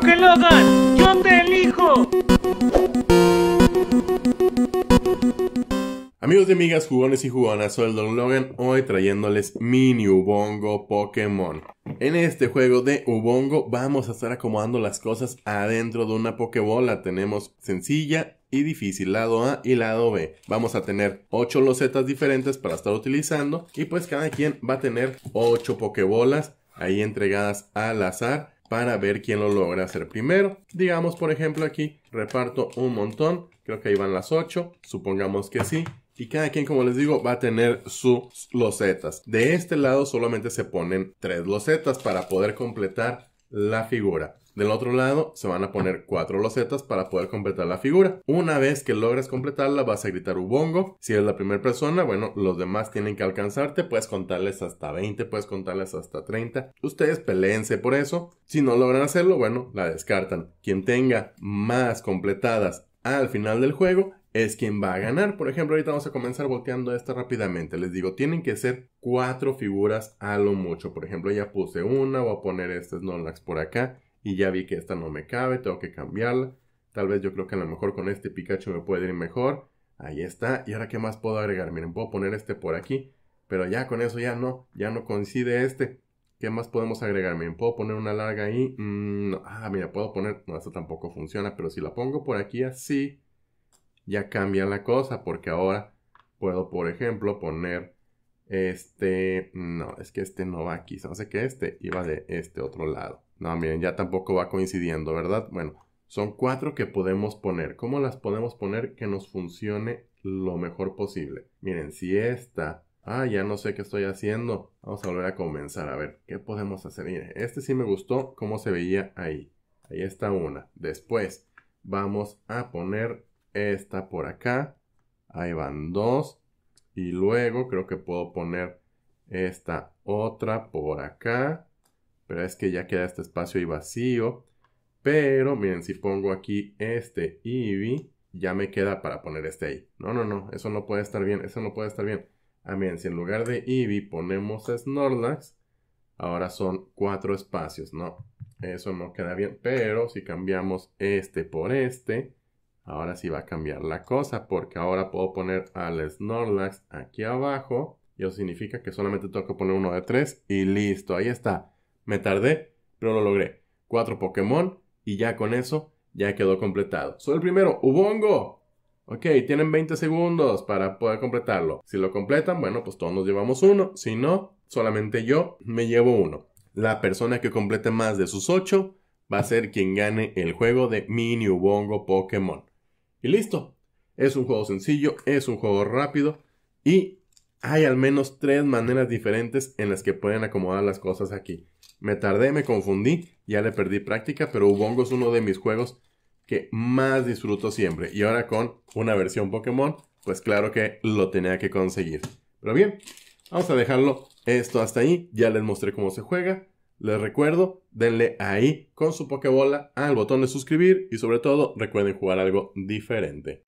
Poké Logan, Yo te elijo. Amigos y amigas, jugones y jugonas, soy el Don Logan, hoy trayéndoles mini Ubongo Pokémon. En este juego de Ubongo vamos a estar acomodando las cosas adentro de una Pokébola. Tenemos sencilla, y difícil lado A y lado B. Vamos a tener 8 losetas diferentes para estar utilizando y pues cada quien va a tener 8 Pokébolas ahí entregadas al azar para ver quién lo logra hacer primero. Digamos, por ejemplo, aquí reparto un montón, creo que ahí van las 8, supongamos que sí. Y cada quien, como les digo, va a tener sus losetas. De este lado solamente se ponen tres losetas para poder completar la figura. Del otro lado se van a poner cuatro losetas para poder completar la figura. Una vez que logres completarla vas a gritar ubongo. Si eres la primera persona, bueno, los demás tienen que alcanzarte. Puedes contarles hasta 20, puedes contarles hasta 30. Ustedes peleense por eso. Si no logran hacerlo, bueno, la descartan. Quien tenga más completadas al final del juego es quien va a ganar. Por ejemplo, ahorita vamos a comenzar volteando esta rápidamente. Les digo, tienen que ser cuatro figuras a lo mucho. Por ejemplo, ya puse una, voy a poner este Snorlax por acá y ya vi que esta no me cabe, tengo que cambiarla. Tal vez yo creo que a lo mejor con este Pikachu me puede ir mejor. Ahí está. ¿Y ahora qué más puedo agregar? Miren, puedo poner este por aquí. Pero ya con eso ya no, ya no coincide este. ¿Qué más podemos agregar? Miren, puedo poner una larga ahí. Mm, ah, mira, puedo poner. No, esto tampoco funciona. Pero si la pongo por aquí así, ya cambia la cosa. Porque ahora puedo, por ejemplo, poner este. No, es que este no va aquí. No sé que este iba de este otro lado. No, miren, ya tampoco va coincidiendo, ¿verdad? Bueno, son cuatro que podemos poner. ¿Cómo las podemos poner que nos funcione lo mejor posible? Miren, si esta... Ah, ya no sé qué estoy haciendo. Vamos a volver a comenzar. A ver, ¿qué podemos hacer? Miren, este sí me gustó cómo se veía ahí. Ahí está una. Después vamos a poner esta por acá. Ahí van dos. Y luego creo que puedo poner esta otra por acá. Pero es que ya queda este espacio ahí vacío. Pero miren, si pongo aquí este Eevee, ya me queda para poner este ahí. No, no, no, eso no puede estar bien, eso no puede estar bien. Ah, miren, si en lugar de Eevee ponemos Snorlax, ahora son cuatro espacios, ¿no? Eso no queda bien, pero si cambiamos este por este, ahora sí va a cambiar la cosa, porque ahora puedo poner al Snorlax aquí abajo, eso significa que solamente tengo que poner uno de tres, y listo, ahí está. Me tardé, pero lo logré. Cuatro Pokémon y ya con eso ya quedó completado. Soy el primero, Ubongo. Ok, tienen 20 segundos para poder completarlo. Si lo completan, bueno, pues todos nos llevamos uno. Si no, solamente yo me llevo uno. La persona que complete más de sus ocho, va a ser quien gane el juego de Mini Ubongo Pokémon. Y listo. Es un juego sencillo, es un juego rápido y hay al menos tres maneras diferentes en las que pueden acomodar las cosas aquí. Me tardé, me confundí, ya le perdí práctica, pero Ubongo es uno de mis juegos que más disfruto siempre. Y ahora con una versión Pokémon, pues claro que lo tenía que conseguir. Pero bien, vamos a dejarlo esto hasta ahí. Ya les mostré cómo se juega. Les recuerdo, denle ahí con su Pokébola al botón de suscribir y sobre todo recuerden jugar algo diferente.